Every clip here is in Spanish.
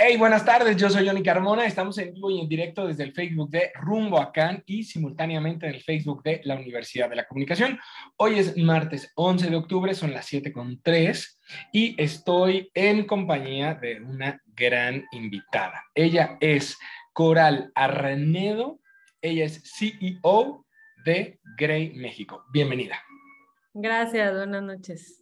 Hey, buenas tardes, yo soy Joni Carmona, estamos en vivo y en directo desde el Facebook de Rumbo a y simultáneamente en el Facebook de la Universidad de la Comunicación. Hoy es martes 11 de octubre, son las 7.3 y estoy en compañía de una gran invitada. Ella es Coral Arrenedo, ella es CEO de Grey México. Bienvenida. Gracias, buenas noches.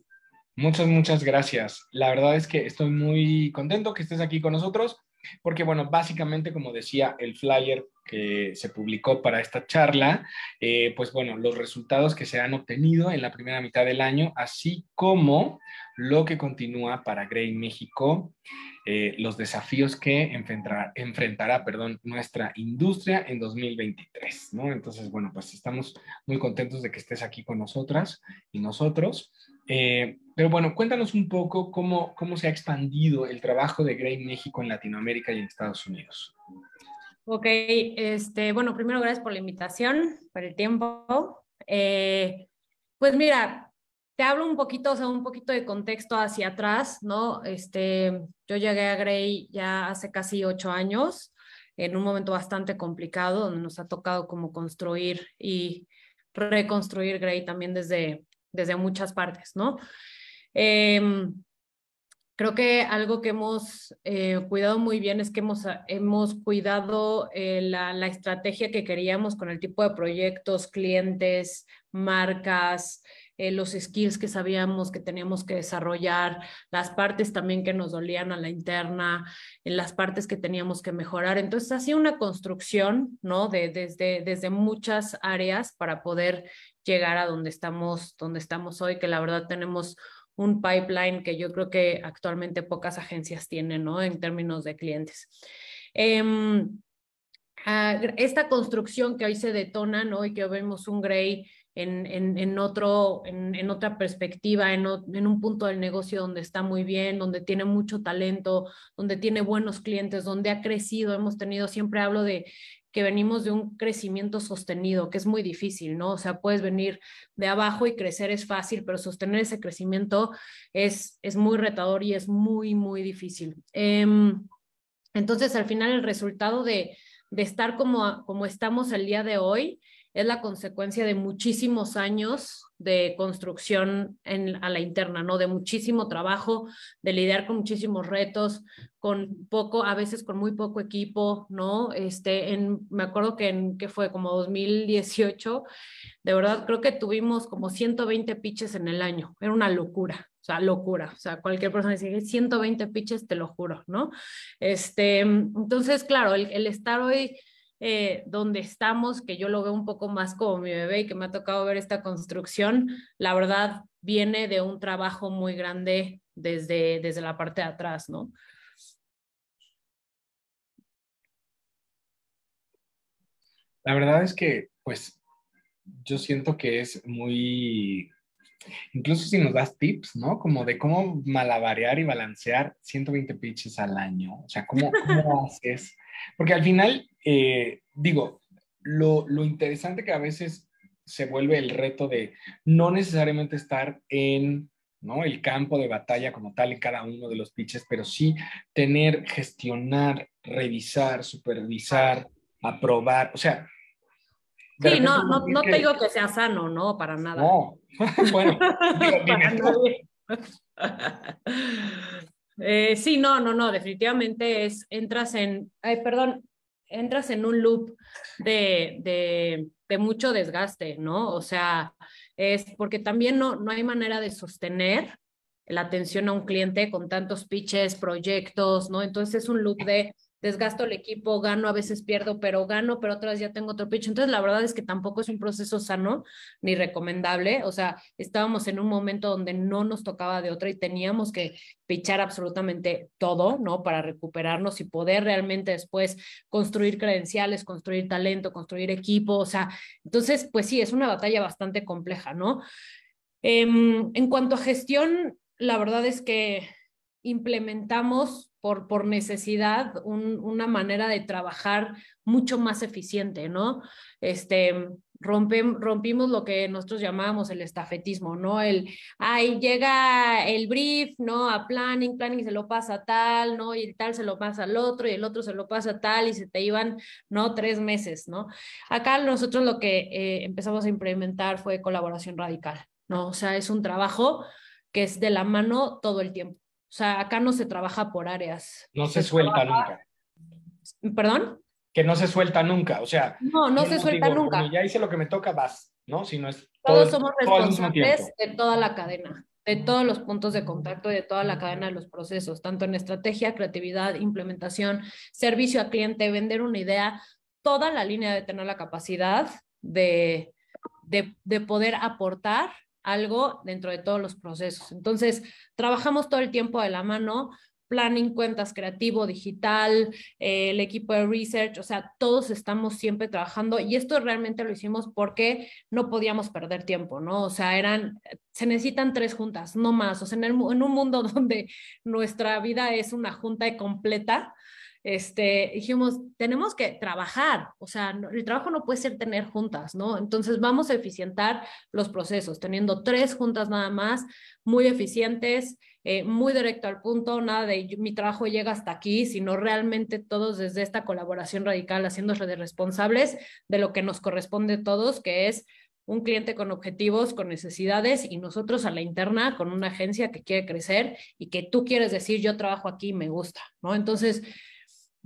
Muchas, muchas gracias. La verdad es que estoy muy contento que estés aquí con nosotros, porque bueno, básicamente, como decía el flyer que se publicó para esta charla, eh, pues bueno, los resultados que se han obtenido en la primera mitad del año, así como lo que continúa para Grey México, eh, los desafíos que enfrentará, perdón, nuestra industria en 2023, ¿no? Entonces, bueno, pues estamos muy contentos de que estés aquí con nosotras y nosotros. Eh, pero bueno, cuéntanos un poco cómo, cómo se ha expandido el trabajo de Grey México en Latinoamérica y en Estados Unidos. Ok, este, bueno, primero gracias por la invitación, por el tiempo. Eh, pues mira, te hablo un poquito, o sea, un poquito de contexto hacia atrás, ¿no? Este, yo llegué a Grey ya hace casi ocho años, en un momento bastante complicado, donde nos ha tocado como construir y reconstruir Grey también desde, desde muchas partes, ¿no? Em, creo que algo que hemos eh, cuidado muy bien es que hemos, hemos cuidado eh, la, la, estrategia que queríamos con el tipo de proyectos, clientes, marcas, eh, los skills que sabíamos que teníamos que desarrollar, las partes también que nos dolían a la interna, en las partes que teníamos que mejorar. Entonces, hacía una construcción, ¿no? De, desde, desde muchas áreas para poder llegar a donde estamos, donde estamos hoy, que la verdad tenemos un pipeline que yo creo que actualmente pocas agencias tienen, ¿no? En términos de clientes. Em, ah, esta construcción que hoy se detona, ¿no? Y que vemos un gray en, en, otro, en, otra perspectiva, en, un punto del negocio donde está muy bien, donde tiene mucho talento, donde tiene buenos clientes, donde ha crecido. Hemos tenido, siempre hablo de que venimos de un crecimiento sostenido, que es muy difícil, ¿no? O sea, puedes venir de abajo y crecer es fácil, pero sostener ese crecimiento es, es muy retador y es muy, muy difícil. Em, entonces, al final, el resultado de, de estar como, como estamos el día de hoy es la consecuencia de muchísimos años de construcción a la interna, ¿no? De muchísimo trabajo, de lidiar con muchísimos retos, con poco, a veces con muy poco equipo, ¿no? Este, me acuerdo que en, que fue como 2018, de verdad creo que tuvimos como 120 pitches en el año, era una locura, o sea, locura, o sea, cualquier persona dice 120 pitches, te lo juro, ¿no? Este, entonces, claro, el estar hoy eh, donde estamos, que yo lo veo un poco más como mi bebé y que me ha tocado ver esta construcción, la verdad viene de un trabajo muy grande desde, desde la parte de atrás, ¿no? La verdad es que, pues, yo siento que es muy, incluso si nos das tips, ¿no? Como de cómo malabarear y balancear 120 pitches al año, o sea, ¿cómo, cómo haces? Porque al final, eh, digo, lo, lo interesante que a veces se vuelve el reto de no necesariamente estar en ¿no? el campo de batalla como tal en cada uno de los pitches, pero sí tener, gestionar, revisar, supervisar, aprobar, o sea... Sí, no, no, no te digo que sea sano, no, para nada. No, bueno, digo, Eh, sí, no, no, no, definitivamente es, entras en, ay, perdón, entras en un loop de, de, de mucho desgaste, ¿no? O sea, es porque también no, no hay manera de sostener la atención a un cliente con tantos pitches, proyectos, ¿no? Entonces es un loop de desgasto el equipo, gano, a veces pierdo, pero gano, pero otras ya tengo otro pitch. Entonces, la verdad es que tampoco es un proceso sano ni recomendable. O sea, estábamos en un momento donde no nos tocaba de otra y teníamos que pichar absolutamente todo, ¿no? Para recuperarnos y poder realmente después construir credenciales, construir talento, construir equipo. O sea, entonces, pues sí, es una batalla bastante compleja, ¿no? Em, en cuanto a gestión, la verdad es que implementamos por, necesidad una manera de trabajar mucho más eficiente, ¿no? Este, rompimos lo que nosotros llamábamos el estafetismo, ¿no? El, ay, llega el brief, ¿no? A planning, planning se lo pasa a tal, ¿no? Y tal se lo pasa al otro y el otro se lo pasa a tal y se te iban, ¿no? Tres meses, ¿no? Acá nosotros lo que eh, empezamos a implementar fue colaboración radical, ¿no? O sea, es un trabajo que es de la mano todo el tiempo. O sea, acá no se trabaja por áreas. No se, suelta nunca. ¿Perdón? Que no se suelta nunca, o sea. No, no eh, se suelta nunca. nunca. Ya hice lo que me toca, vas, ¿no? Si es todos somos responsables de toda la cadena, de todos los puntos de contacto y de toda la cadena de los procesos, tanto en estrategia, creatividad, implementación, servicio a cliente, vender una idea, toda la línea de tener la capacidad de, de poder aportar algo dentro de todos los procesos. Entonces, trabajamos todo el tiempo de la mano, planning, cuentas creativo, digital, eh, el equipo de research, o sea, todos estamos siempre trabajando y esto realmente lo hicimos porque no podíamos perder tiempo, ¿no? O sea, eran, se necesitan tres juntas, no más, o sea, en, en un mundo donde nuestra vida es una junta completa, este, dijimos, tenemos que trabajar, o sea, el trabajo no puede ser tener juntas, ¿no? Entonces vamos a eficientar los procesos, teniendo tres juntas nada más, muy eficientes, eh, muy directo al punto, nada de mi trabajo llega hasta aquí, sino realmente todos desde esta colaboración radical, haciéndose de responsables de lo que nos corresponde a todos, que es un cliente con objetivos, con necesidades y nosotros a la interna con una agencia que quiere crecer y que tú quieres decir yo trabajo aquí y me gusta, ¿no? Entonces,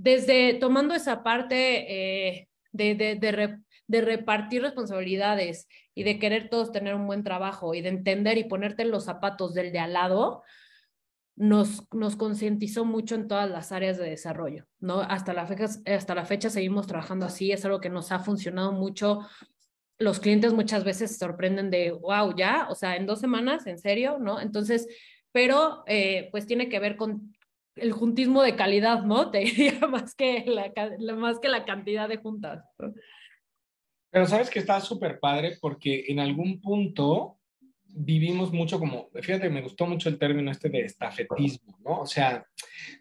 desde tomando esa parte eh, de, de, repartir responsabilidades y de querer todos tener un buen trabajo y de entender y ponerte los zapatos del de al lado, nos, nos concientizó mucho en todas las áreas de desarrollo, ¿no? Hasta la, fecha, hasta la fecha seguimos trabajando así, es algo que nos ha funcionado mucho. Los clientes muchas veces se sorprenden de, wow, ya, o sea, en dos semanas, en serio, ¿no? Entonces, pero eh, pues tiene que ver con el juntismo de calidad, ¿no? Te diría más que la, más que la cantidad de juntas. Pero sabes que está súper padre porque en algún punto vivimos mucho como, fíjate, me gustó mucho el término este de estafetismo, ¿no? O sea,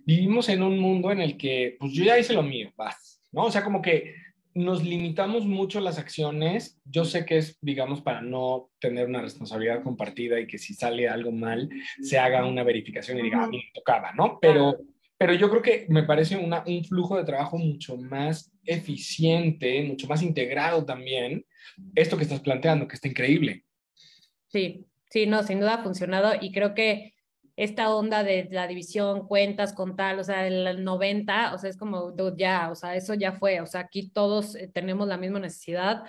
vivimos en un mundo en el que, pues yo ya hice lo mío, vas, ¿no? O sea, como que nos limitamos mucho las acciones. Yo sé que es, digamos, para no tener una responsabilidad compartida y que si sale algo mal, se haga una verificación y diga, a ah, mí me tocaba, ¿no? Pero, pero yo creo que me parece una, un flujo de trabajo mucho más eficiente, mucho más integrado también. Esto que estás planteando, que está increíble. Sí, sí, no, sin duda ha funcionado y creo que esta onda de la división, cuentas con tal, o sea, el 90, o sea, es como, ya, o sea, eso ya fue, o sea, aquí todos eh, tenemos la misma necesidad.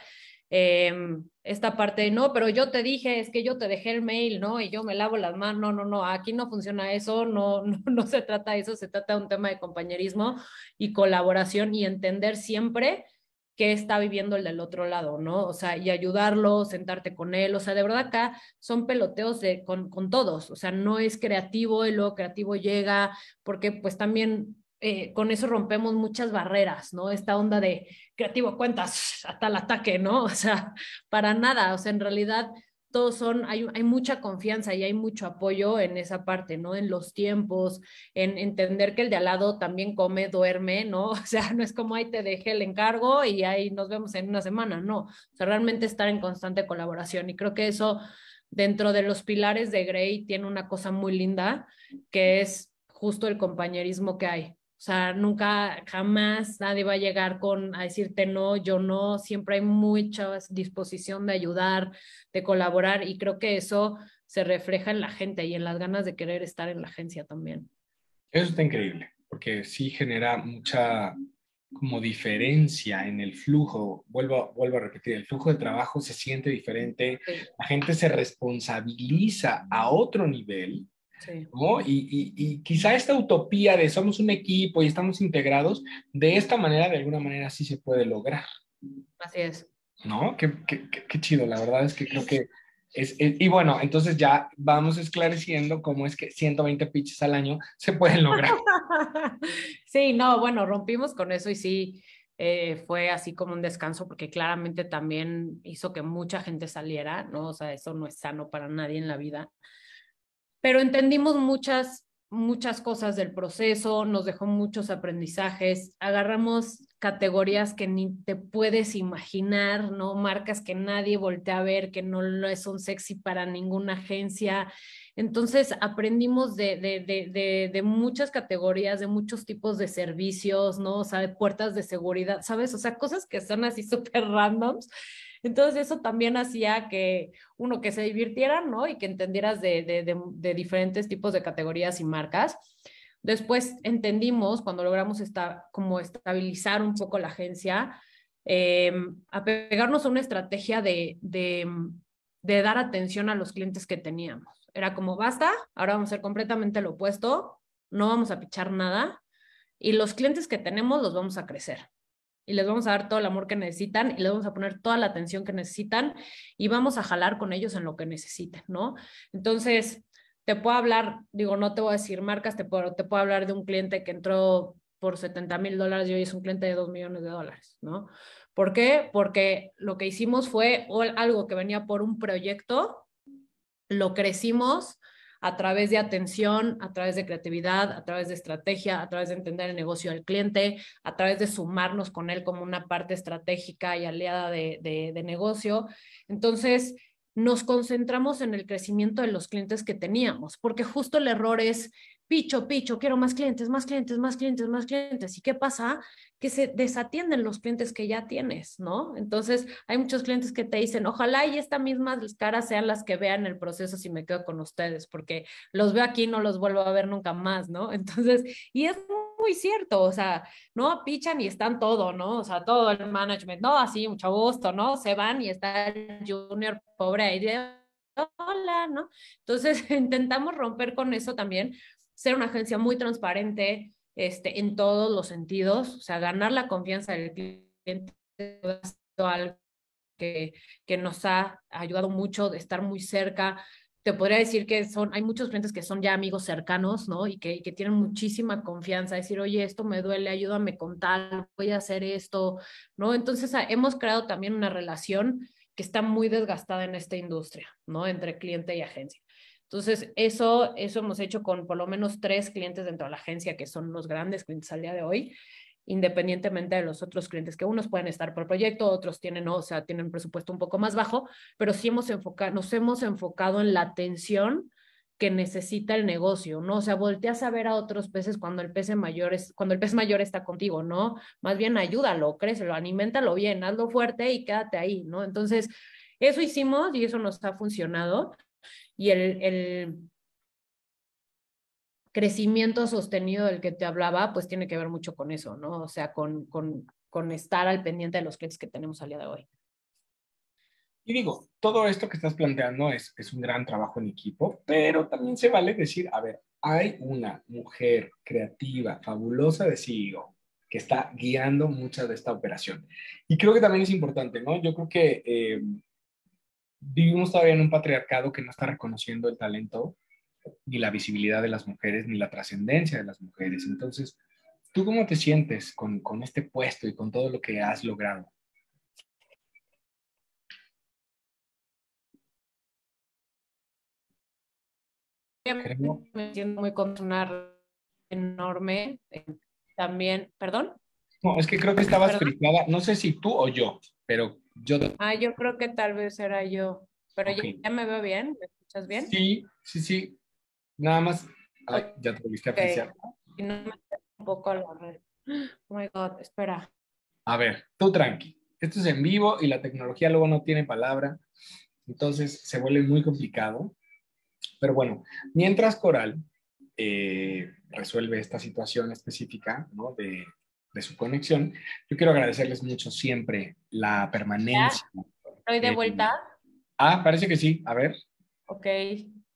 Eh, esta parte no, pero yo te dije, es que yo te dejé el mail, ¿no? Y yo me lavo las manos, no, no, no, aquí no funciona eso, no, no, no se trata de eso, se trata de un tema de compañerismo y colaboración y entender siempre que está viviendo el del otro lado, ¿no? O sea, y ayudarlo, sentarte con él, o sea, de verdad acá son peloteos de, con, con todos, o sea, no es creativo y luego creativo llega, porque pues también eh, con eso rompemos muchas barreras, ¿no? Esta onda de creativo cuentas hasta el ataque, ¿no? O sea, para nada, o sea, en realidad todos son, hay, hay, mucha confianza y hay mucho apoyo en esa parte, ¿no? En los tiempos, en entender que el de al lado también come, duerme, ¿no? O sea, no es como ahí te dejé el encargo y ahí nos vemos en una semana, no. O sea, realmente estar en constante colaboración y creo que eso dentro de los pilares de Grey tiene una cosa muy linda que es justo el compañerismo que hay, o sea, nunca, jamás nadie va a llegar con a decirte no, yo no. Siempre hay mucha disposición de ayudar, de colaborar y creo que eso se refleja en la gente y en las ganas de querer estar en la agencia también. Eso está increíble, porque sí genera mucha como diferencia en el flujo. Vuelvo, vuelvo a repetir, el flujo de trabajo se siente diferente, la gente se responsabiliza a otro nivel ¿no? Y, y, y, quizá esta utopía de somos un equipo y estamos integrados, de esta manera, de alguna manera, sí se puede lograr. Así es. ¿No? Qué, qué, chido, la verdad es que creo que es, y bueno, entonces ya vamos esclareciendo cómo es que 120 pitches al año se pueden lograr. sí, no, bueno, rompimos con eso y sí, eh, fue así como un descanso porque claramente también hizo que mucha gente saliera, ¿no? O sea, eso no es sano para nadie en la vida pero entendimos muchas, muchas cosas del proceso, nos dejó muchos aprendizajes, agarramos categorías que ni te puedes imaginar, ¿no? Marcas que nadie voltea a ver, que no son sexy para ninguna agencia. Entonces aprendimos de, de, de, de, muchas categorías, de muchos tipos de servicios, ¿no? O de puertas de seguridad, ¿sabes? O sea, cosas que son así súper randoms entonces eso también hacía que uno que se divirtiera, ¿no? Y que entendieras de, diferentes tipos de categorías y marcas. Después entendimos, cuando logramos como estabilizar un poco la agencia, em, apegarnos a una estrategia de, dar atención a los clientes que teníamos. Era como, basta, ahora vamos a ser completamente lo opuesto, no vamos a pichar nada y los clientes que tenemos los vamos a crecer y les vamos a dar todo el amor que necesitan y les vamos a poner toda la atención que necesitan y vamos a jalar con ellos en lo que necesiten, ¿no? Entonces, te puedo hablar, digo, no te voy a decir marcas, te puedo, te puedo hablar de un cliente que entró por 70 mil dólares y hoy es un cliente de 2 millones de dólares, ¿no? ¿Por qué? Porque lo que hicimos fue algo que venía por un proyecto, lo crecimos a través de atención, a través de creatividad, a través de estrategia, a través de entender el negocio del cliente, a través de sumarnos con él como una parte estratégica y aliada de, de negocio. Entonces, nos concentramos en el crecimiento de los clientes que teníamos, porque justo el error es picho, picho, quiero más clientes, más clientes, más clientes, más clientes. ¿Y qué pasa? Que se desatienden los clientes que ya tienes, ¿no? Entonces, hay muchos clientes que te dicen, ojalá y estas mismas caras sean las que vean el proceso si me quedo con ustedes, porque los veo aquí, y no los vuelvo a ver nunca más, ¿no? Entonces, y es muy cierto, o sea, no pichan y están todo, ¿no? O sea, todo el management, no, así, mucho gusto, ¿no? Se van y está el junior pobre ahí hola, ¿no? Entonces, intentamos romper con eso también, ser una agencia muy transparente este, en todos los sentidos, o sea, ganar la confianza del cliente que, que nos ha ayudado mucho de estar muy cerca. Te podría decir que son, hay muchos clientes que son ya amigos cercanos, ¿no? Y que, que tienen muchísima confianza, decir, oye, esto me duele, ayúdame con tal, voy a hacer esto, ¿no? Entonces ah, hemos creado también una relación que está muy desgastada en esta industria, ¿no? Entre cliente y agencia. Entonces, eso, eso hemos hecho con por lo menos tres clientes dentro de la agencia, que son los grandes clientes al día de hoy, independientemente de los otros clientes, que unos pueden estar por proyecto, otros tienen, o sea, tienen presupuesto un poco más bajo, pero sí hemos enfocado, nos hemos enfocado en la atención que necesita el negocio, ¿no? O sea, volteas a ver a otros peces cuando el pez mayor es, cuando el pez mayor está contigo, ¿no? Más bien ayúdalo, crécelo, alimentalo bien, hazlo fuerte y quédate ahí, ¿no? Entonces, eso hicimos y eso nos ha funcionado y el, el crecimiento sostenido del que te hablaba, pues tiene que ver mucho con eso, ¿no? O sea, con, con, con estar al pendiente de los clientes que tenemos al día de hoy. Y digo, todo esto que estás planteando es, es un gran trabajo en equipo, pero también se vale decir, a ver, hay una mujer creativa, fabulosa de CEO, que está guiando mucha de esta operación. Y creo que también es importante, ¿no? Yo creo que eh, vivimos todavía en un patriarcado que no está reconociendo el talento, ni la visibilidad de las mujeres, ni la trascendencia de las mujeres. Entonces, ¿tú cómo te sientes con, este puesto y con todo lo que has logrado? Me siento muy una enorme. Eh, también, perdón. No, es que creo que estabas no sé si tú o yo, pero yo... Ah, yo creo que tal vez era yo. Pero ya, me veo bien, ¿me escuchas bien? Sí, sí, sí. Nada más. ya te lo viste a apreciar. Y no me un poco la red. Oh my God, espera. A ver, tú tranqui. Esto es en vivo y la tecnología luego no tiene palabra. Entonces se vuelve muy complicado. Pero bueno, mientras Coral eh, resuelve esta situación específica ¿no? de, de su conexión. Yo quiero agradecerles mucho siempre la permanencia. ¿Estoy de vuelta? ah, parece que sí. A ver. Ok.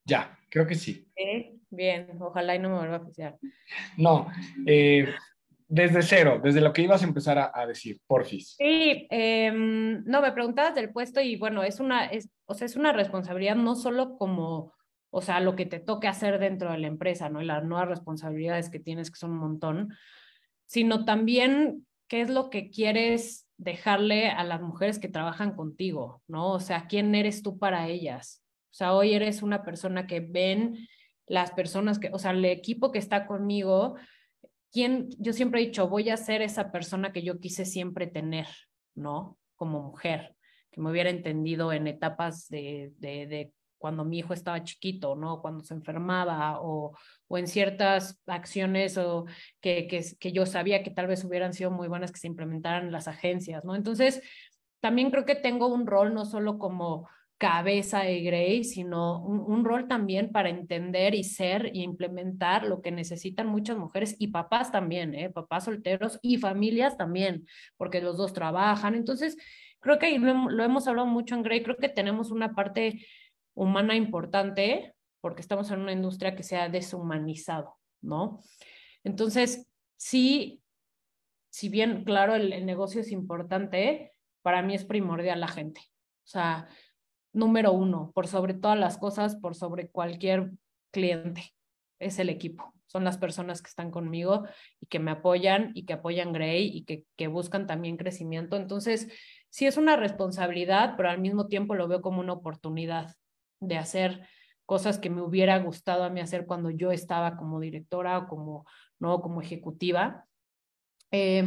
Ya, creo que sí. Bien, ojalá y no me vuelva a pisar. No, eh, desde cero, desde lo que ibas a empezar a, decir, porfis. Sí, em, no, me preguntabas del puesto y bueno, es una, es, o sea, es una responsabilidad no solo como o sea, lo que te toque hacer dentro de la empresa, ¿no? Y las nuevas responsabilidades que tienes, que son un montón, sino también qué es lo que quieres dejarle a las mujeres que trabajan contigo, ¿no? O sea, ¿quién eres tú para ellas? O sea, hoy eres una persona que ven las personas que, o sea, el equipo que está conmigo, ¿quién? Yo siempre he dicho, voy a ser esa persona que yo quise siempre tener, ¿no? Como mujer, que me hubiera entendido en etapas de, de, de cuando mi hijo estaba chiquito, ¿no? Cuando se enfermaba o, o en ciertas acciones o que, que, yo sabía que tal vez hubieran sido muy buenas que se implementaran las agencias, ¿no? Entonces, también creo que tengo un rol no solo como cabeza de Grey, sino un, rol también para entender y ser y implementar lo que necesitan muchas mujeres y papás también, ¿eh? papás solteros y familias también, porque los dos trabajan. Entonces, creo que lo, lo hemos hablado mucho en Grey, creo que tenemos una parte humana importante, porque estamos en una industria que se ha deshumanizado, ¿no? Entonces, sí, si bien, claro, el, negocio es importante, para mí es primordial la gente. O sea, número uno, por sobre todas las cosas, por sobre cualquier cliente, es el equipo. Son las personas que están conmigo y que me apoyan y que apoyan Gray y que, que buscan también crecimiento. Entonces, sí es una responsabilidad, pero al mismo tiempo lo veo como una oportunidad, de hacer cosas que me hubiera gustado a mí hacer cuando yo estaba como directora o como, ¿no? como ejecutiva. Eh,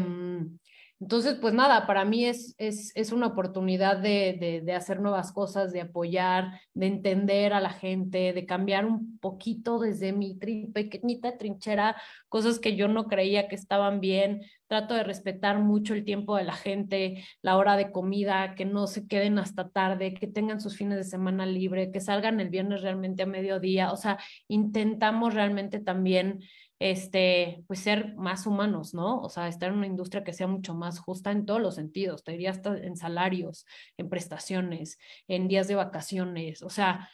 entonces, pues nada, para mí es, es, es una oportunidad de, de, hacer nuevas cosas, de apoyar, de entender a la gente, de cambiar un poquito desde mi pequeñita trinchera, cosas que yo no creía que estaban bien. Trato de respetar mucho el tiempo de la gente, la hora de comida, que no se queden hasta tarde, que tengan sus fines de semana libre, que salgan el viernes realmente a mediodía. O sea, intentamos realmente también este, pues ser más humanos, ¿no? O sea, estar en una industria que sea mucho más justa en todos los sentidos, te diría hasta en salarios, en prestaciones, en días de vacaciones, o sea,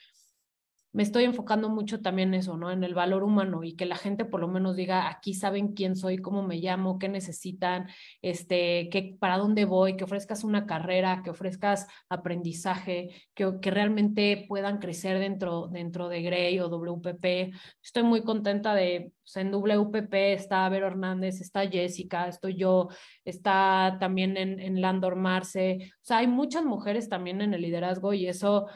me estoy enfocando mucho también en eso, ¿no? En el valor humano y que la gente por lo menos diga, aquí saben quién soy, cómo me llamo, qué necesitan, este, qué, para dónde voy, que ofrezcas una carrera, que ofrezcas aprendizaje, que, que realmente puedan crecer dentro, dentro de Grey o WPP. Estoy muy contenta de, sea, en WPP está Vero Hernández, está Jessica, estoy yo, está también en, en Landor Marce. O sea, hay muchas mujeres también en el liderazgo y eso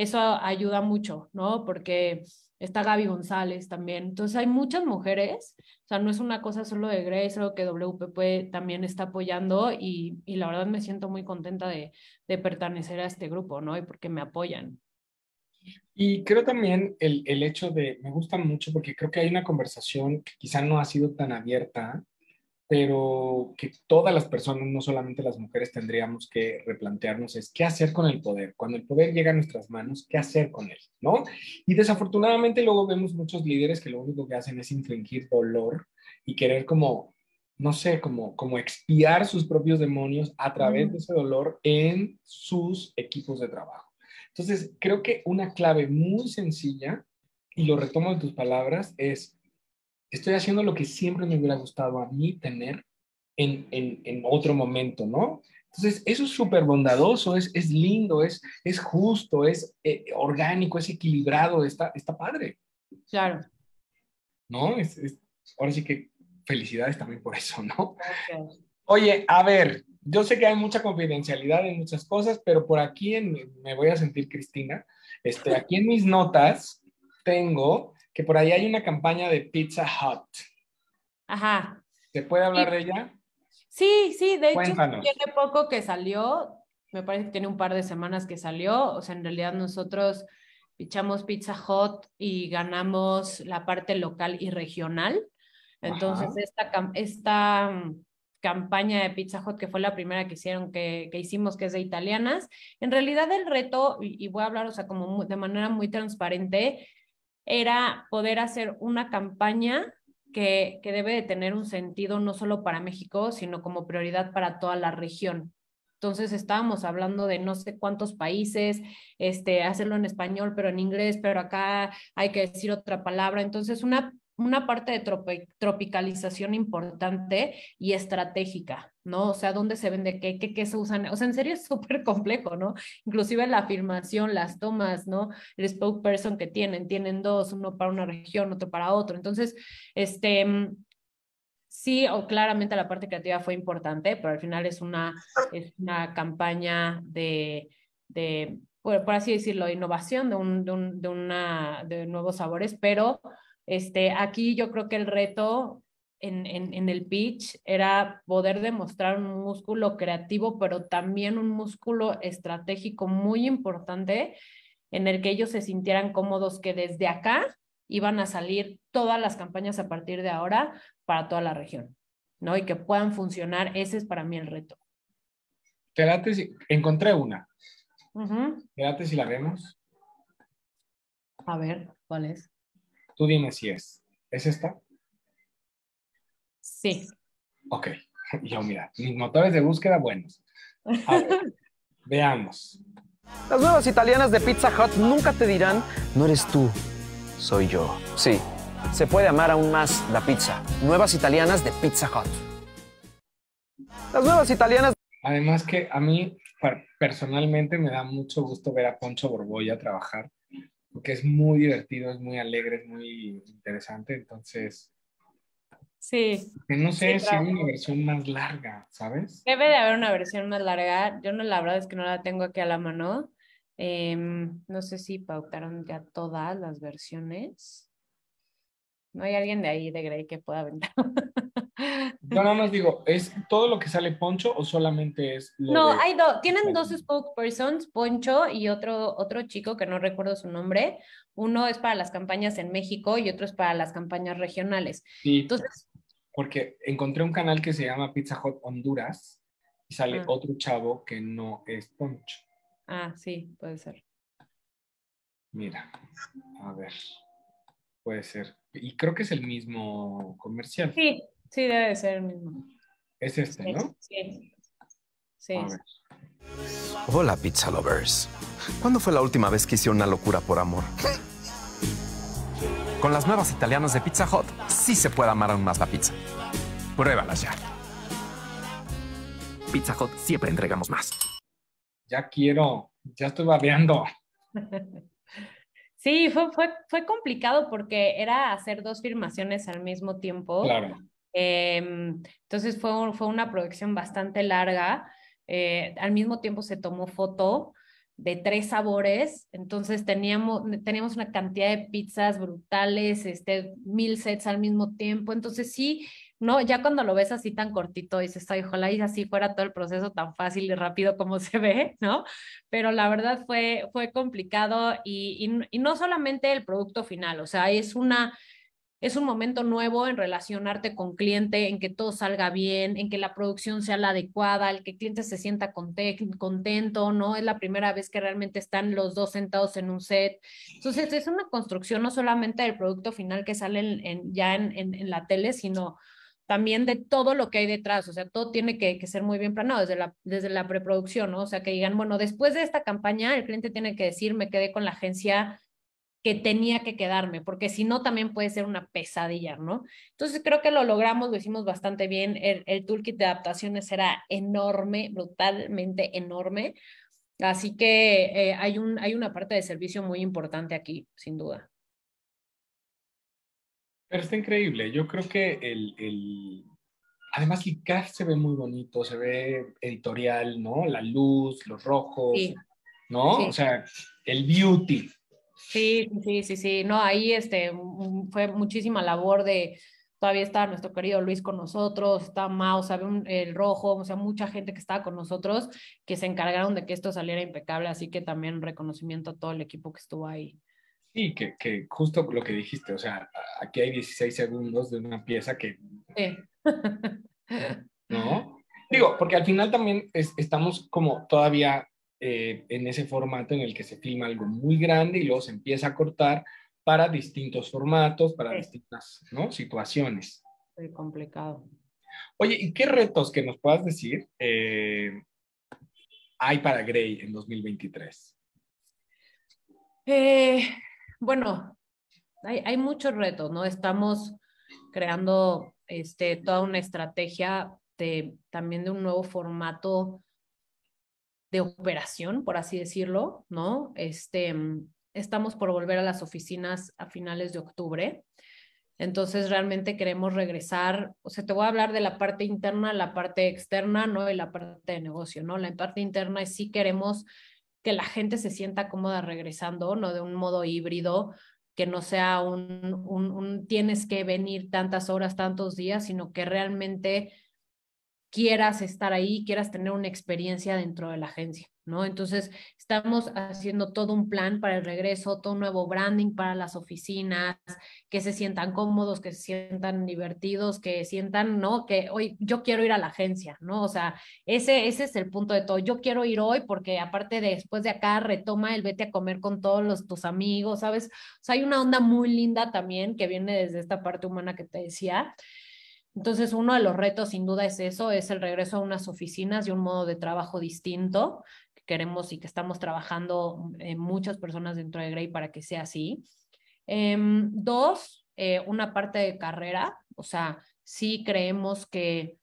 eso ayuda mucho, ¿no? Porque está Gaby González también. Entonces hay muchas mujeres, o sea, no es una cosa solo de Grecia, que WPP también está apoyando y, la verdad me siento muy contenta de, pertenecer a este grupo, ¿no? Y porque me apoyan. Y creo también el, el hecho de, me gusta mucho porque creo que hay una conversación que quizá no ha sido tan abierta pero que todas las personas, no solamente las mujeres, tendríamos que replantearnos es qué hacer con el poder. Cuando el poder llega a nuestras manos, ¿qué hacer con él? ¿No? Y desafortunadamente luego vemos muchos líderes que lo único que hacen es infringir dolor y querer como, no sé, como, como expiar sus propios demonios a través de ese dolor en sus equipos de trabajo. Entonces, creo que una clave muy sencilla, y lo retomo de tus palabras, es estoy haciendo lo que siempre me hubiera gustado a mí tener en, otro momento, ¿no? Entonces, eso es súper bondadoso, es, lindo, es, es justo, es eh, orgánico, es equilibrado, está, está padre. Claro. ¿No? ahora sí que felicidades también por eso, ¿no? Oye, a ver, yo sé que hay mucha confidencialidad en muchas cosas, pero por aquí me voy a sentir Cristina. Este, aquí en mis notas tengo que por ahí hay una campaña de Pizza Hut. Ajá. ¿Se puede hablar de ella? Sí, sí, de hecho, tiene poco que salió, me parece que tiene un par de semanas que salió, o sea, en realidad nosotros pichamos Pizza Hut y ganamos la parte local y regional. Entonces, esta, mm, campaña de Pizza Hut, que fue la primera que hicieron, que, hicimos, que es de italianas. En realidad el reto, y, voy a hablar, o sea, como de manera muy transparente, era poder hacer una campaña que, que debe de tener un sentido no solo para México, sino como prioridad para toda la región. Entonces estábamos hablando de no sé cuántos países, este, hacerlo en español, pero en inglés, pero acá hay que decir otra palabra. Entonces, una, una parte de tropicalización importante y estratégica. ¿no? O sea, dónde se vende qué, qué, qué se usan. O sea, en serio es súper complejo, ¿no? Inclusive la afirmación, las tomas, ¿no? El spokesperson que tienen, tienen dos, uno para una región, otro para otro. Entonces, este, mm, sí, o claramente la parte creativa fue importante, pero al final es una, es una campaña de, de por, por, así decirlo, innovación, de, un, de, una, de nuevos sabores, pero este, aquí yo creo que el reto en, en, el pitch era poder demostrar un músculo creativo, pero también un músculo estratégico muy importante en el que ellos se sintieran cómodos que desde acá iban a salir todas las campañas a partir de ahora para toda la región, ¿no? Y que puedan funcionar, ese es para mí el reto. Te si... encontré una. Uh si la vemos. A ver, ¿cuál es? Tú dime si es. ¿Es esta? Sí. Ok, yo mira, mis motores de búsqueda buenos. veamos. Las nuevas italianas de Pizza Hut nunca te dirán, no eres tú, soy yo. Sí, se puede amar aún más la pizza. Nuevas italianas de Pizza Hut. Las nuevas italianas... Además que a mí personalmente me da mucho gusto ver a Poncho Borboya trabajar, porque es muy divertido, es muy alegre, es muy interesante, entonces Sí. No sé si hay una versión más larga, ¿sabes? Debe de haber una versión más larga. Yo no, la verdad es que no la tengo aquí a la mano. Em, no sé si pautaron ya todas las versiones. ¿No hay alguien de ahí de Grey que pueda vender? No nada más digo, ¿es todo lo que sale Poncho o solamente es No, hay dos. Tienen dos spokespersons, Poncho y otro, otro chico que no recuerdo su nombre. Uno es para las campañas en México y otro es para las campañas regionales. Entonces, porque encontré un canal que se llama Pizza Hot Honduras y sale ah. otro chavo que no es Poncho. Ah, sí, puede ser. Mira, a ver, puede ser. Y creo que es el mismo comercial. Sí, sí, debe ser el mismo. Es este, ¿no? Sí. Sí. Hola, pizza lovers. ¿Cuándo fue la última vez que hice una locura por amor? Con las nuevas italianas de Pizza Hut, sí se puede amar aún más la pizza. Pruébalas ya. Pizza Hut siempre entregamos más. Ya quiero, ya estoy babeando. Sí, fue, fue, complicado porque era hacer dos firmaciones al mismo tiempo. Claro. Em, entonces fue, fue una proyección bastante larga. Eh, al mismo tiempo se tomó foto de tres sabores, entonces teníamos, teníamos una cantidad de pizzas brutales, este, mil sets al mismo tiempo, entonces sí, no, ya cuando lo ves así tan cortito, dices, ay, ojalá y así fuera todo el proceso tan fácil y rápido como se ve, ¿no? Pero la verdad fue, fue complicado y, y no solamente el producto final, o sea, es una es un momento nuevo en relacionarte con cliente, en que todo salga bien, en que la producción sea la adecuada, el que el cliente se sienta contento, ¿no? Es la primera vez que realmente están los dos sentados en un set. Entonces, es una construcción no solamente del producto final que sale ya en, la tele, sino también de todo lo que hay detrás, o sea, todo tiene que, ser muy bien planado desde la, desde la preproducción, ¿no? O sea, que digan, bueno, después de esta campaña, el cliente tiene que decir, me quedé con la agencia que tenía que quedarme, porque si no también puede ser una pesadilla, ¿no? Entonces creo que lo logramos, lo hicimos bastante bien, el, el toolkit de adaptaciones era enorme, brutalmente enorme, así que eh, hay, un, hay una parte de servicio muy importante aquí, sin duda. Pero está increíble, yo creo que el, el... Además, el cast se ve muy bonito, se ve editorial, ¿no? La luz, los rojos, ¿no? O sea, el beauty, Sí, sí, sí, sí. No, ahí este, fue muchísima labor de, todavía está nuestro querido Luis con nosotros, está Mao, sabe el rojo, o sea, mucha gente que estaba con nosotros que se encargaron de que esto saliera impecable, así que también reconocimiento a todo el equipo que estuvo ahí. Sí, que, que justo lo que dijiste, o sea, aquí hay 16 segundos de una pieza que... Sí. ¿No? Digo, porque al final también estamos como todavía eh, en ese formato en el que se filma algo muy grande y luego se empieza a cortar para distintos formatos, para distintas ¿no? situaciones. Muy complicado. Oye, ¿y qué retos que nos puedas decir eh, hay para Grey en 2023? Eh, bueno, hay, muchos retos, ¿no? Estamos creando este, toda una estrategia de, también de un nuevo formato de operación, por así decirlo, ¿no? Este, mm, estamos por volver a las oficinas a finales de octubre. Entonces realmente queremos regresar, o sea, te voy a hablar de la parte interna, la parte externa, ¿no? Y la parte de negocio, ¿no? La parte interna es sí queremos que la gente se sienta cómoda regresando, ¿no? De un modo híbrido, que no sea un, un, un tienes que venir tantas horas, tantos días, sino que realmente quieras estar ahí, quieras tener una experiencia dentro de la agencia, ¿no? Entonces, estamos haciendo todo un plan para el regreso, todo un nuevo branding para las oficinas, que se sientan cómodos, que se sientan divertidos, que sientan, ¿no? Que hoy yo quiero ir a la agencia, ¿no? O sea, ese, ese es el punto de todo. Yo quiero ir hoy porque aparte de después de acá retoma el vete a comer con todos tus amigos, ¿sabes? O sea, hay una onda muy linda también que viene desde esta parte humana que te decía. Entonces, uno de los retos sin duda es eso, es el regreso a unas oficinas y un modo de trabajo distinto que queremos y que estamos trabajando en eh, muchas personas dentro de Grey para que sea así. Em, dos, eh, una parte de carrera, o sea, sí creemos que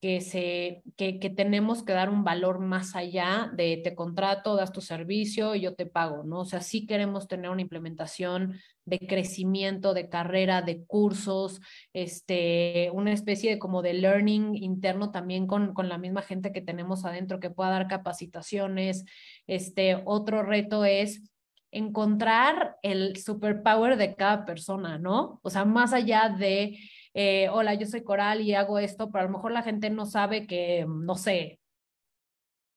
que, se, que, que, tenemos que dar un valor más allá de te contrato, das tu servicio y yo te pago, ¿no? O sea, sí queremos tener una implementación de crecimiento, de carrera, de cursos, este, una especie de como de learning interno también con, con la misma gente que tenemos adentro que pueda dar capacitaciones. Este, otro reto es encontrar el superpower de cada persona, ¿no? O sea, más allá de eh, hola, yo soy coral y hago esto, pero a lo mejor la gente no sabe que, mm, no sé,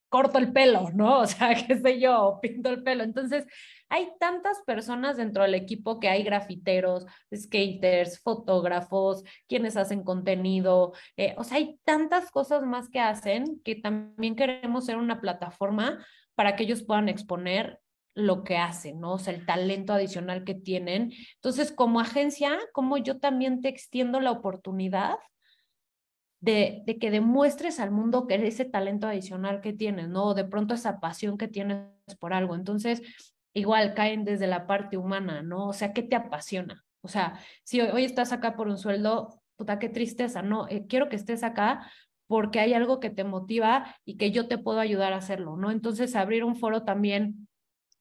corto el pelo, ¿no? O sea, qué sé yo, pinto el pelo. Entonces, hay tantas personas dentro del equipo que hay grafiteros, skaters, fotógrafos, quienes hacen contenido, eh, o sea, hay tantas cosas más que hacen que también queremos ser una plataforma para que ellos puedan exponer lo que hacen, ¿no? O sea, el talento adicional que tienen. Entonces, como agencia, como yo también te extiendo la oportunidad de, que demuestres al mundo que ese talento adicional que tienes, ¿no? De pronto esa pasión que tienes por algo. Entonces, igual caen desde la parte humana, ¿no? O sea, ¿qué te apasiona? O sea, si hoy, estás acá por un sueldo, puta, qué tristeza, ¿no? Eh, quiero que estés acá porque hay algo que te motiva y que yo te puedo ayudar a hacerlo, ¿no? Entonces, abrir un foro también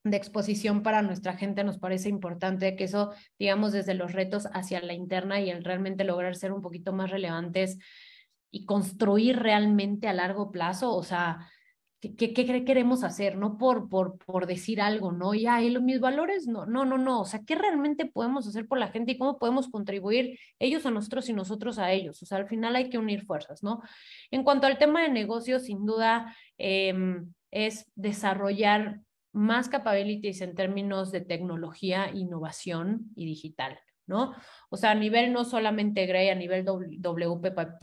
de exposición para nuestra gente nos parece importante que eso, digamos, desde los retos hacia la interna y el realmente lograr ser un poquito más relevantes y construir realmente a largo plazo, o sea, ¿qué, qué queremos hacer? No por, por, por decir algo, ¿no? Ya, ahí los, mis valores? No, no, no, no, o sea, ¿qué realmente podemos hacer por la gente y cómo podemos contribuir ellos a nosotros y nosotros a ellos? O sea, al final hay que unir fuerzas, ¿no? En cuanto al tema de negocio sin duda, em, es desarrollar más capabilities en términos de tecnología, innovación y digital, ¿no? O sea, a nivel no solamente Grey, a nivel WPP,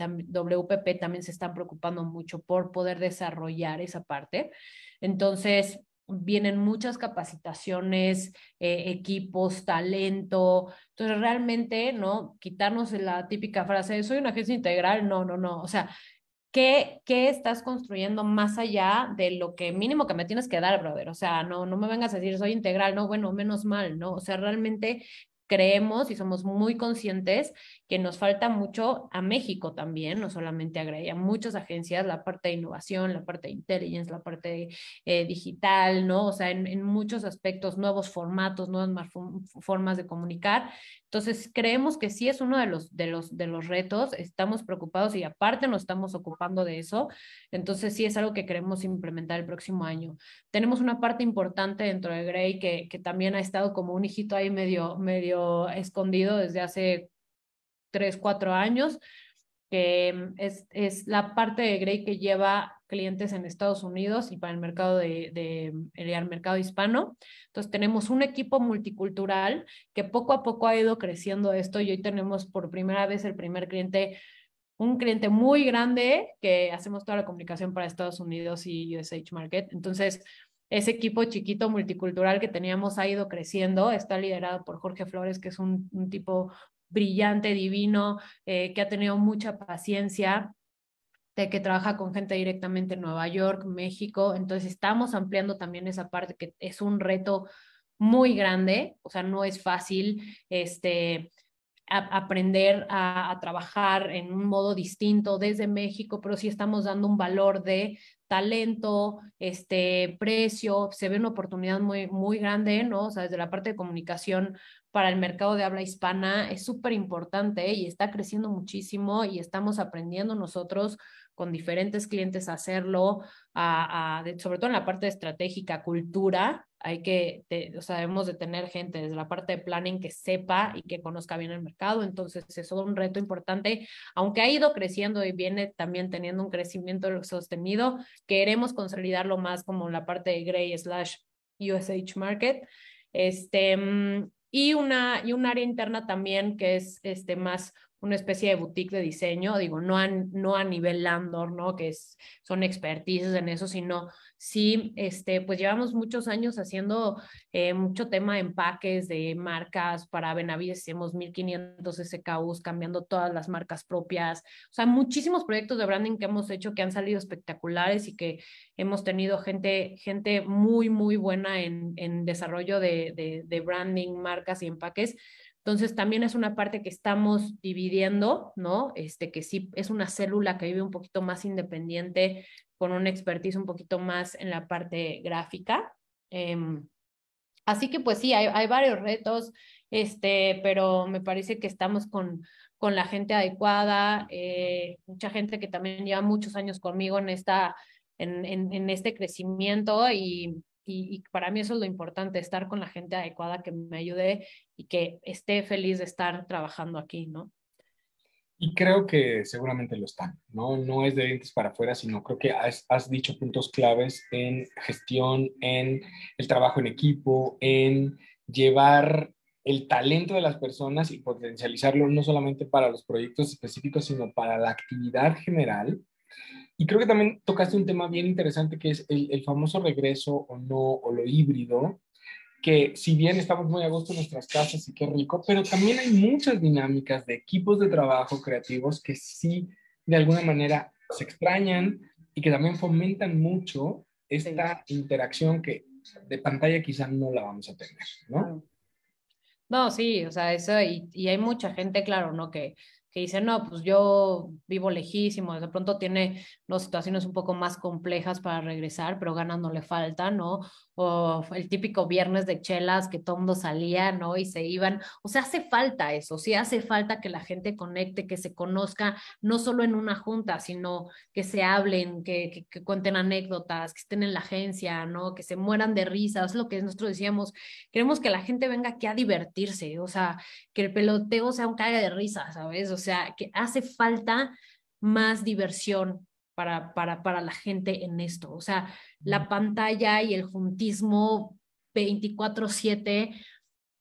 también se están preocupando mucho por poder desarrollar esa parte. Entonces, vienen muchas capacitaciones, eh, equipos, talento. Entonces, realmente, ¿no? Quitarnos la típica frase, soy una agencia integral, no, no, no. O sea, ¿Qué, estás construyendo más allá de lo que mínimo que me tienes que dar, brother? O sea, no, no me vengas a decir soy integral, no, bueno, menos mal, ¿no? O sea, realmente creemos y somos muy conscientes que nos falta mucho a México también, no solamente a Grey, a muchas agencias, la parte de innovación, la parte de intelligence, la parte eh, digital, ¿no? O sea, en, muchos aspectos, nuevos formatos, nuevas formas de comunicar. Entonces, creemos que sí es uno de los, de los, de los retos, estamos preocupados y aparte nos estamos ocupando de eso. Entonces, sí es algo que queremos implementar el próximo año. Tenemos una parte importante dentro de Grey que, también ha estado como un hijito ahí medio, medio escondido desde hace tres, cuatro años, que es, es, la parte de Grey que lleva clientes en Estados Unidos y para el mercado el mercado hispano. Entonces tenemos un equipo multicultural que poco a poco ha ido creciendo esto y hoy tenemos por primera vez el primer cliente un cliente muy grande que hacemos toda la comunicación para Estados Unidos y USH Market. Entonces, ese equipo chiquito multicultural que teníamos ha ido creciendo, está liderado por Jorge Flores, que es un, un tipo brillante, divino, eh, que ha tenido mucha paciencia, de que trabaja con gente directamente en Nueva York, México. Entonces estamos ampliando también esa parte que es un reto muy grande, o sea, no es fácil este, aprender a, a trabajar en un modo distinto desde México, pero sí estamos dando un valor de talento, este precio, se ve una oportunidad muy, muy grande, ¿no? O sea, desde la parte de comunicación para el mercado de habla hispana es súper importante ¿eh? y está creciendo muchísimo y estamos aprendiendo nosotros con diferentes clientes a hacerlo, a, sobre todo en la parte estratégica, cultura, hay que, o sea, debemos de tener gente desde la parte de planning que sepa y que conozca bien el mercado, entonces eso es un reto importante, aunque ha ido creciendo y viene también teniendo un crecimiento sostenido, queremos consolidarlo más como la parte de Gray slash USH Market, este, mm, y, una, y un área interna también que es este, más una especie de boutique de diseño, digo, no a, no a nivel Landor, ¿no? Que es, son expertices en eso, sino sí, este, pues llevamos muchos años haciendo eh, mucho tema de empaques de marcas para Benavides, hicimos 1500 SKUs, cambiando todas las marcas propias, o sea, muchísimos proyectos de branding que hemos hecho que han salido espectaculares y que hemos tenido gente, gente muy, muy buena en, en desarrollo de, de, de branding, marcas y empaques, entonces también es una parte que estamos dividiendo, ¿no? Este que sí es una célula que vive un poquito más independiente, con una expertise un poquito más en la parte gráfica. Em, así que pues sí, hay, varios retos, este, pero me parece que estamos con, con la gente adecuada, eh, mucha gente que también lleva muchos años conmigo en, esta, en, en este crecimiento y y, para mí eso es lo importante, estar con la gente adecuada que me ayude y que esté feliz de estar trabajando aquí, ¿no? Y creo que seguramente lo están, ¿no? No es de dientes para afuera, sino creo que has, has dicho puntos claves en gestión, en el trabajo en equipo, en llevar el talento de las personas y potencializarlo no solamente para los proyectos específicos, sino para la actividad general. Y creo que también tocaste un tema bien interesante que es el, famoso regreso o no, o lo híbrido, que si bien estamos muy a gusto en nuestras casas y qué rico, pero también hay muchas dinámicas de equipos de trabajo creativos que sí, de alguna manera, se extrañan y que también fomentan mucho esta interacción que de pantalla quizá no la vamos a tener, ¿no? No, sí, o sea, eso, y, y hay mucha gente, claro, ¿no? Que que dice, no, pues yo vivo lejísimo, de pronto tiene no, situaciones un poco más complejas para regresar, pero ganándole falta, ¿no? O el típico viernes de chelas que todo mundo salía, ¿no? Y se iban. O sea, hace falta eso, sí hace falta que la gente conecte, que se conozca, no solo en una junta, sino que se hablen, que, cuenten anécdotas, que estén en la agencia, ¿no? Que se mueran de risa, es lo que nosotros decíamos, queremos que la gente venga aquí a divertirse, o sea, que el peloteo sea un caga de risa, ¿sabes? O o sea, que hace falta más diversión para, para, para la gente en esto. O sea, la pantalla y el juntismo 24/7,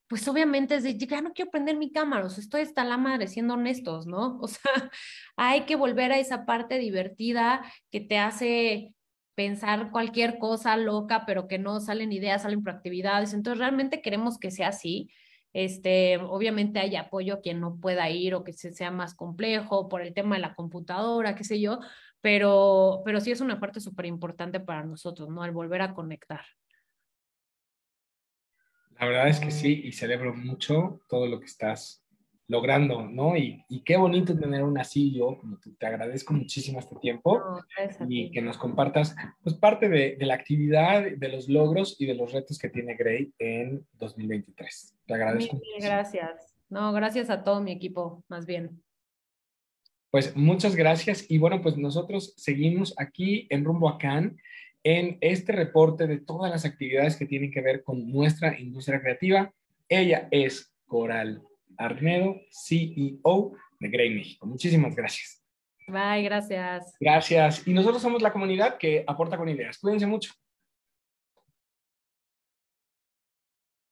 pues obviamente es de, ya no quiero prender mi cámara, o sea, estoy hasta la madre, siendo honestos, ¿no? O sea, hay que volver a esa parte divertida que te hace pensar cualquier cosa loca, pero que no salen ideas, salen proactividades. Entonces, realmente queremos que sea así. Este, obviamente hay apoyo a quien no pueda ir o que se sea más complejo por el tema de la computadora, qué sé yo, pero, pero sí es una parte súper importante para nosotros, ¿no? Al volver a conectar. La verdad es que sí, y celebro mucho todo lo que estás logrando, ¿no? Y, qué bonito tener un asillo, te agradezco muchísimo este tiempo y que nos compartas, pues, parte de, la actividad, de los logros y de los retos que tiene Grey en 2023. Te agradezco. gracias. No, gracias a todo mi equipo, más bien. Pues muchas gracias y bueno, pues nosotros seguimos aquí en Rumbo a en este reporte de todas las actividades que tienen que ver con nuestra industria creativa. Ella es Coral Arnedo, e CEO de Grey México. Muchísimas gracias. Bye, gracias. Gracias. Y nosotros somos la comunidad que aporta con ideas. Cuídense mucho.